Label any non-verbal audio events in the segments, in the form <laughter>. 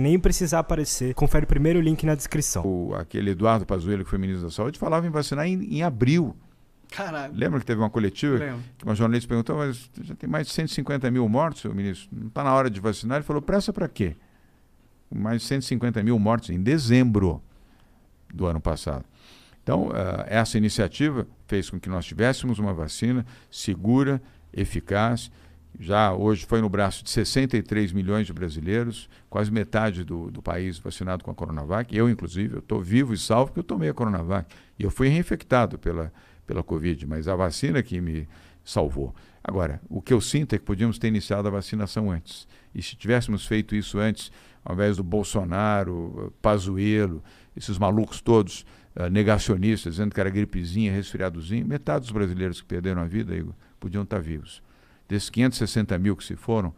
nem precisar aparecer. Confere o primeiro link na descrição. O, aquele Eduardo Pazuello, que foi ministro da Saúde, falava em vacinar em, em abril. Caralho. Lembra que teve uma coletiva? Lembro. Que uma jornalista perguntou, mas já tem mais de 150 mil mortos, o ministro? Não está na hora de vacinar? Ele falou, pressa para quê? Mais de 150 mil mortos em dezembro do ano passado. Então, uh, essa iniciativa fez com que nós tivéssemos uma vacina segura, eficaz já hoje foi no braço de 63 milhões de brasileiros, quase metade do, do país vacinado com a Coronavac. Eu, inclusive, estou vivo e salvo porque eu tomei a Coronavac. E eu fui reinfectado pela, pela Covid, mas a vacina que me salvou. Agora, o que eu sinto é que podíamos ter iniciado a vacinação antes. E se tivéssemos feito isso antes, ao invés do Bolsonaro, Pazuello, esses malucos todos uh, negacionistas, dizendo que era gripezinha, resfriadozinho, metade dos brasileiros que perderam a vida, Igor, podiam estar vivos. Desses 560 mil que se foram, uh,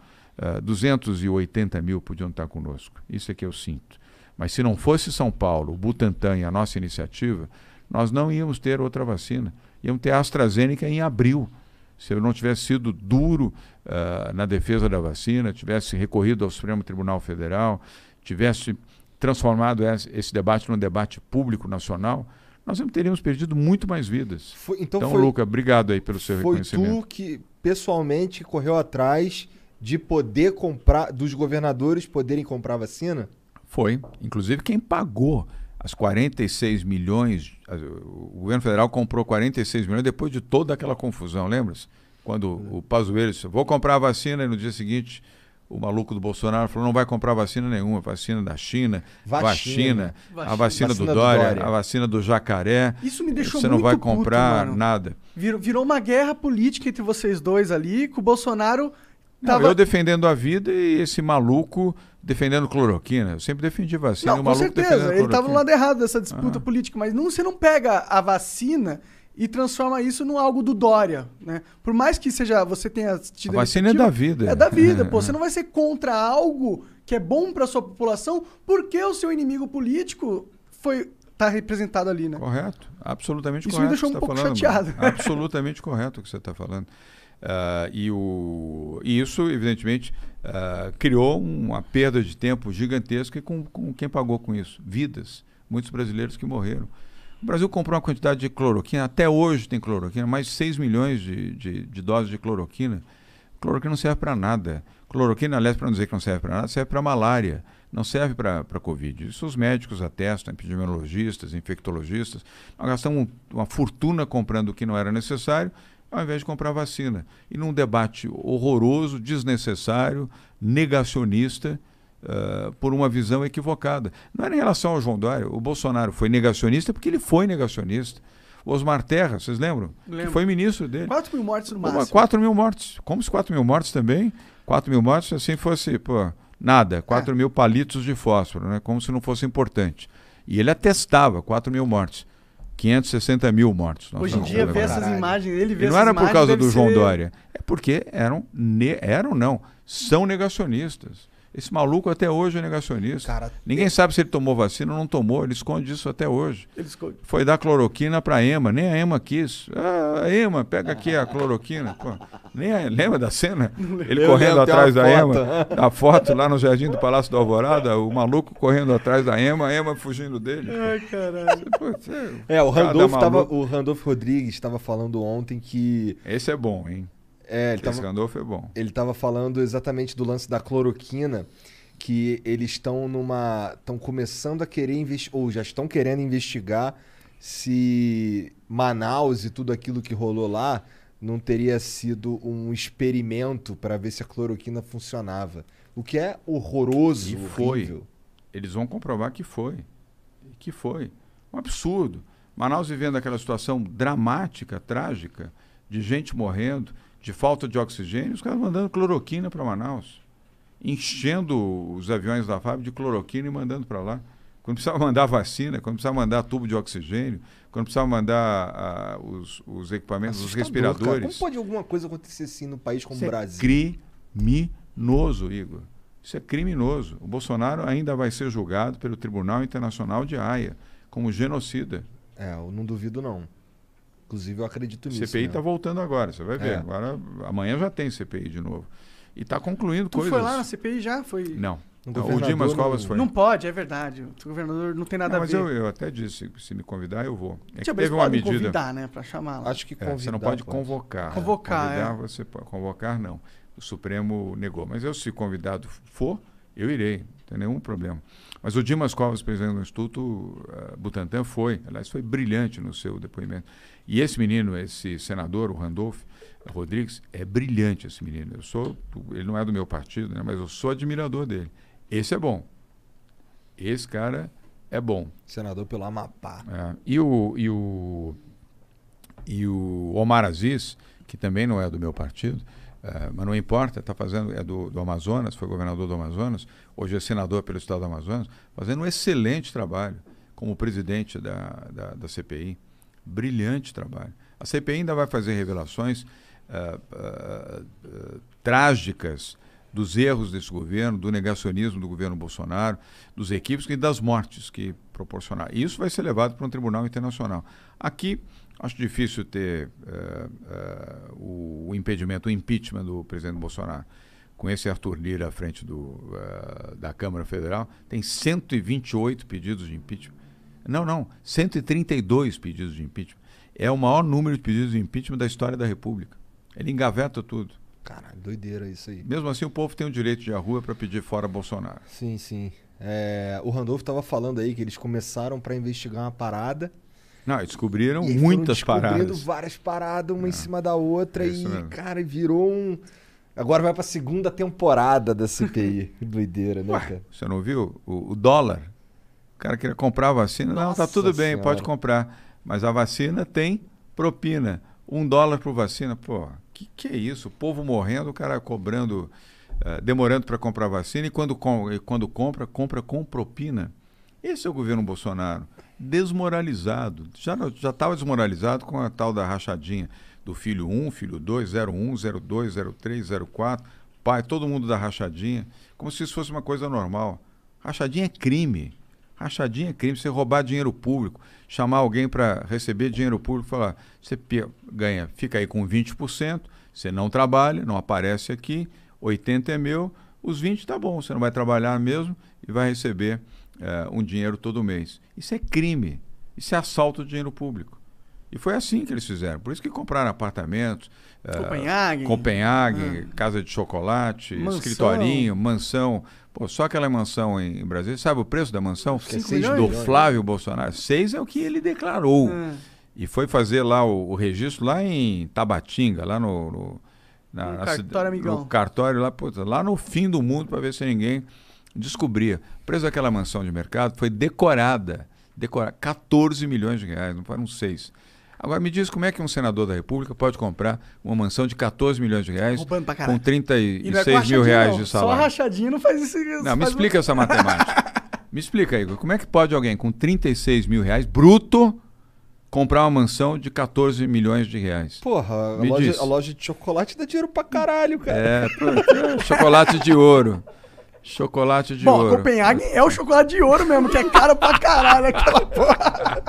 ah, 280 mil podiam estar conosco. Isso é que eu sinto. Mas se não fosse São Paulo, o Butantan e a nossa iniciativa, nós não íamos ter outra vacina. Íamos ter a AstraZeneca em abril. Se eu não tivesse sido duro uh, na defesa da vacina, tivesse recorrido ao Supremo Tribunal Federal, tivesse transformado esse debate num debate público nacional, nós teríamos perdido muito mais vidas. Foi, então, então foi, Luca, obrigado aí pelo seu foi reconhecimento. Foi tu que pessoalmente correu atrás de poder comprar, dos governadores poderem comprar vacina? Foi. Inclusive, quem pagou as 46 milhões, o governo federal comprou 46 milhões depois de toda aquela confusão, lembra-se? Quando o Pazuello disse, vou comprar a vacina e no dia seguinte o maluco do Bolsonaro falou: não vai comprar vacina nenhuma, vacina da China, vacina, vacina, vacina a vacina, vacina do, Dória, do, Dória, a vacina do jacaré. Isso me deixou Você não vai comprar nada. Virou, virou uma guerra política entre vocês dois ali, com o Bolsonaro. Tava... Não, eu defendendo a vida e esse maluco defendendo cloroquina. Eu sempre defendi vacina. Não, e o com maluco certeza, ele estava no lado errado dessa disputa ah. política, mas não, você não pega a vacina e transforma isso num algo do Dória, né? Por mais que seja você tenha tido a vacina é da vida. É da vida, é, pô. Você é. não vai ser contra algo que é bom para sua população porque o seu inimigo político foi tá representado ali, né? Correto, absolutamente isso correto. Isso me deixou um tá pouco falando, chateado. Mano. <laughs> Absolutamente correto o que você está falando. Uh, e, o, e isso, evidentemente, uh, criou uma perda de tempo gigantesca e com, com quem pagou com isso? Vidas. Muitos brasileiros que morreram. O Brasil comprou uma quantidade de cloroquina, até hoje tem cloroquina, mais de 6 milhões de, de, de doses de cloroquina. Cloroquina não serve para nada. Cloroquina, aliás, para não dizer que não serve para nada, serve para malária, não serve para Covid. Isso os médicos atestam, epidemiologistas, infectologistas. Nós gastamos uma fortuna comprando o que não era necessário, ao invés de comprar vacina. E num debate horroroso, desnecessário, negacionista, uh, por uma visão equivocada. Não era em relação ao João Dória. O Bolsonaro foi negacionista porque ele foi negacionista. O Osmar Terra, vocês lembram? Lembro. Que foi ministro dele. 4 mil mortes no máximo. 4 mil mortes. Como se 4 mil mortes também? 4 mil mortes, assim fosse, pô, nada. 4 é. mil palitos de fósforo, né? Como se não fosse importante. E ele atestava 4 mil mortes. 560 mil mortos. Hoje em dia vê essas imagens, ele vê e não era por causa do ser... João Dória, é porque eram, ne... eram não, são negacionistas. Esse maluco até hoje é negacionista. Cara, Ninguém tem... sabe se ele tomou vacina ou não tomou. Ele esconde isso até hoje. Esconde... Foi dar cloroquina para a EMA. Nem a EMA quis. Ah, a EMA, pega aqui a cloroquina. Pô, nem a... Lembra da cena? <laughs> Ele Eu correndo atrás da EMA. <laughs> A foto lá no jardim do Palácio do Alvorada. O maluco correndo atrás da EMA. A EMA fugindo dele. Ai, caralho. você, é, é, o Randolph, tava, o Randolph Rodrigues estava falando ontem que... Esse é bom, hein? É, ele Esse Gandolfo é bom. Ele estava falando exatamente do lance da cloroquina, que eles estão numa. estão começando a querer investigar, ou já estão querendo investigar se Manaus e tudo aquilo que rolou lá não teria sido um experimento para ver se a cloroquina funcionava. O que é horroroso. E foi. Horrível. Eles vão comprovar que foi. Que foi. Um absurdo. Manaus vivendo aquela situação dramática, trágica, de gente morrendo de falta de oxigênio, os caras mandando cloroquina para Manaus. Enchendo os aviões da FAB de cloroquina e mandando para lá. Quando precisava mandar vacina, quando precisava mandar tubo de oxigênio, quando precisava mandar uh, os, os, equipamentos, Assustador, os respiradores. Cara. Como pode alguma coisa acontecer assim no país como Isso o é Brasil? É criminoso, Igor. Isso é criminoso. O Bolsonaro ainda vai ser julgado pelo Tribunal Internacional de Haia como genocida. É, eu não duvido não. Inclusive, eu acredito nisso. CPI está né? voltando agora, você vai ver. É. Agora, amanhã já tem CPI de novo. E está concluindo tu coisas. foi lá na CPI já? Foi... Não. O, Dimas Covas foi. Não pode, é verdade. O governador não tem nada não, a ver. Mas eu, eu, até disse, se me convidar, eu vou. É teve uma medida. convidar, né? Para chamar lá. Acho que convidar. É, você não pode, pode. convocar. Convocar, né? convidar, é. você pode. Convocar, não. O Supremo negou. Mas eu, se convidado for, eu irei, não tem nenhum problema. Mas o Dimas Covas, presidente do Instituto uh, Butantan, foi, aliás, foi brilhante no seu depoimento. E esse menino, esse senador, o Randolph Rodrigues, é brilhante esse menino. Eu sou, ele não é do meu partido, né, mas eu sou admirador dele. Esse é bom. Esse cara é bom. Senador pelo Amapá. É. E, o, e, o, e o Omar Aziz, que também não é do meu partido, eh, mas não importa, está fazendo, é do, do, Amazonas, foi governador do Amazonas, hoje é senador pelo estado do Amazonas, fazendo um excelente trabalho como presidente da, da, da CPI. Brilhante trabalho. A CPI ainda vai fazer revelações uh, uh, trágicas dos erros desse governo, do negacionismo do governo Bolsonaro, dos equipes e das mortes que proporcionaram. Isso vai ser levado para um tribunal internacional. Aqui Acho difícil ter uh, uh, o, impedimento, o impeachment do presidente Bolsonaro. Com esse Arthur Lira à frente do, uh, da Câmara Federal, tem 128 pedidos de impeachment. Não, não, 132 pedidos de impeachment. É o maior número de pedidos de impeachment da história da República. Ele engaveta tudo. Caralho, doideira isso aí. Mesmo assim, o povo tem o direito de ir à rua para pedir fora Bolsonaro. Sim, sim. É, o Randolfo estava falando aí que eles começaram para investigar uma parada não, descobriram e muitas foram paradas. várias paradas, uma é. em cima da outra, é e, mesmo. cara, virou um. Agora vai para a segunda temporada da CPI. <laughs> Doideira, né, Ué, cara? Você não viu? O, o, dólar. O cara queria comprar a vacina. Nossa não, tá tudo bem, pode comprar. Mas a vacina tem propina. Um dólar por vacina, pô, que que é isso? O povo morrendo, o cara cobrando, uh, demorando para comprar vacina e quando, com, e quando compra, compra com propina. Esse é o governo Bolsonaro desmoralizado. Já já estava desmoralizado com a tal da rachadinha do filho 1, filho 2, 01, 02, 03, 04, pai, todo mundo da rachadinha, como se isso fosse uma coisa normal. Rachadinha é crime. Rachadinha é crime, você roubar dinheiro público, chamar alguém para receber dinheiro público, falar, você ganha, fica aí com 20%, você não trabalha, não aparece aqui, 80 é meu, os 20 tá bom, você não vai trabalhar mesmo e vai receber é, um dinheiro todo mês. Isso é crime. Isso é assalto de dinheiro público. E foi assim que eles fizeram. Por isso que compraram apartamentos. É, Copenhague. Uh, Copenhague, ah. casa de chocolate, mansão. escritorinho, mansão. Pô, só aquela mansão em, Brasília. Sabe o preço da mansão? É seis do Flávio Bolsonaro. Seis é o que ele declarou. Ah. E foi fazer lá o, o, registro lá em Tabatinga, lá no. no na, no cartório, na, no cartório lá, lá no fim do mundo para ver se ninguém descobria. O preço daquela mansão de mercado foi decorada, decorada 14 milhões de reais, não foram seis. Agora me diz como é que um senador da República pode comprar uma mansão de 14 milhões de reais com 36 é mil reais de salário. Só rachadinho não faz isso. Não, faz me explica um... essa <laughs> matemática. me explica, Igor. Como é que pode alguém com 36 mil reais bruto comprar uma mansão de 14 milhões de reais. Porra, a loja, a loja, de chocolate dá dinheiro pra caralho, cara. É, pô, chocolate de ouro. Chocolate de Bom, ouro. Bom, Copenhagen é o chocolate de ouro mesmo, que é caro pra caralho aquela porra.